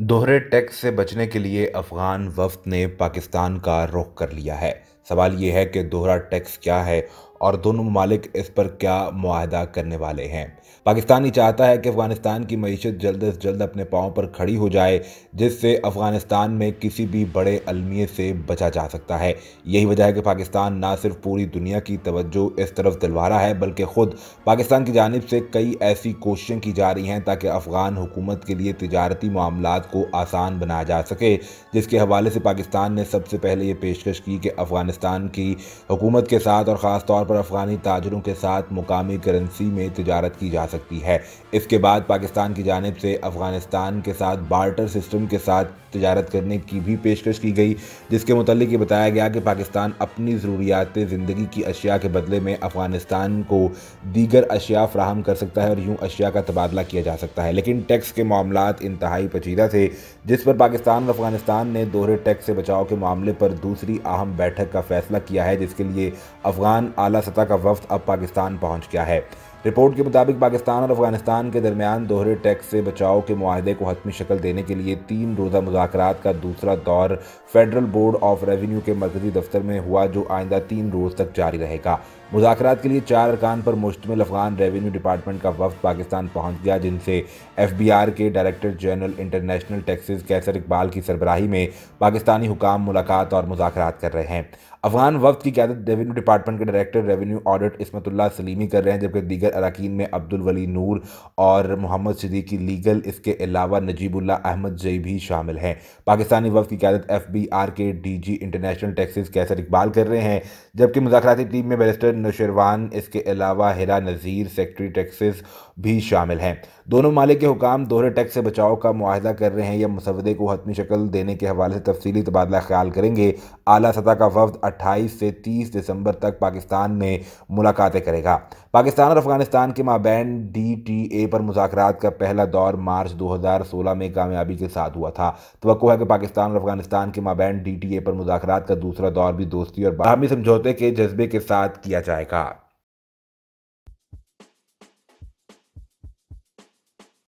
दोहरे टैक्स से बचने के लिए अफगान वफद ने पाकिस्तान का रुख कर लिया है सवाल ये है कि दोहरा टैक्स क्या है और दोनों ममालिक इस पर क्या माहदा करने वाले हैं पाकिस्तान ही चाहता है कि अफगानिस्तान की मीशत जल्द अज जल्द अपने पाँव पर खड़ी हो जाए जिससे अफगानिस्तान में किसी भी बड़े अलमिये से बचा जा सकता है यही वजह है कि पाकिस्तान ना सिर्फ पूरी दुनिया की तवज्जो इस तरफ दिलवा रहा है बल्कि ख़ुद पाकिस्तान की जानब से कई ऐसी कोशिशें की जा रही हैं ताकि अफगान हुकूमत के लिए तजारती मामला को आसान बनाया जा सके जिसके हवाले से पाकिस्तान ने सबसे पहले ये पेशकश की कि अफगानिस्तान अफगानिस्तान की हुकूमत के साथ और ख़ास तौर पर अफ़गानी ताजरों के साथ मुकामी करेंसी में तजारत की जा सकती है इसके बाद पाकिस्तान की जानब से अफ़गानिस्तान के साथ बार्टर सिस्टम के साथ तजारत करने की भी पेशकश की गई जिसके मतलब ये बताया गया कि पाकिस्तान अपनी ज़रूरियात ज़िंदगी की अशिया के बदले में अफ़गानिस्तान को दीगर अशिया फ्राहम कर सकता है और यूँ अशिया का तबादला किया जा सकता है लेकिन टैक्स के मामला इंतहाई पचीदा थे जिस पर पाकिस्तान और अफगानिस्तान ने दोहरे टैक्स से बचाव के मामले पर दूसरी अहम बैठक का फैसला किया है जिसके लिए अफगान आला सतह का वफ्त अब पाकिस्तान पहुंच गया है रिपोर्ट के मुताबिक पाकिस्तान और अफगानिस्तान के दरमियान दोहरे टैक्स से बचाव के माहदे को हतमी शक्ल देने के लिए तीन रोज़ा मुजाकर का दूसरा दौर फेडरल बोर्ड ऑफ रेवेन्यू के मरकजी दफ्तर में हुआ जो आइंदा तीन रोज़ तक जारी रहेगा मुजाकर के लिए चार अरकान पर मुश्तमिल अफगान रेवेन्यू डिपार्टमेंट का वफद पाकिस्तान पहुंच गया जिनसे एफ बी आर के director general international taxes Qaiser Iqbal की सरबराही में पाकिस्तानी हुकाम मुलाकात और मुजाकर कर रहे हैं अफगान वफद की क्यादत रेवेन्यू डिपार्टमेंट के director revenue audit Ismatullah Salimi कर रहे हैं जबकि दीगर अरकान में अब्दुल वली नूर और मोहम्मद सिद्दीकी लीगल इसके अलावा नजीबुल्ला अहमद जई भी शामिल हैं पाकिस्तानी वफद की क्यादत एफ बी आर के D G international taxes Qaiser Iqbal कर रहे हैं जबकि मुजाकर टीम में बैरिस्टर नशरवान इसके अलावा हिरा नज़ीर सेक्रेटरी टैक्सेस भी शामिल हैं दोनों मालिक के हुकाम दोहरे टैक्स से बचाव का मुआहदा कर रहे हैं या मुसवदे को हतमी शक्ल देने के हवाले से तफसीली तबादला ख्याल करेंगे अली सतह का वफद अट्ठाईस से तीस दिसंबर तक पाकिस्तान में मुलाकातें करेगा पाकिस्तान और अफगानिस्तान के माबैन डी टी ए पर मुखर का पहला दौर मार्च दो हज़ार सोलह में कामयाबी के साथ हुआ था तो है कि पाकिस्तान और अफगानिस्तान के माबैन डी टी ए पर मुखरत का दूसरा दौर भी दोस्ती और बाहमी समझौते के जज्बे के साथ किया ใจก็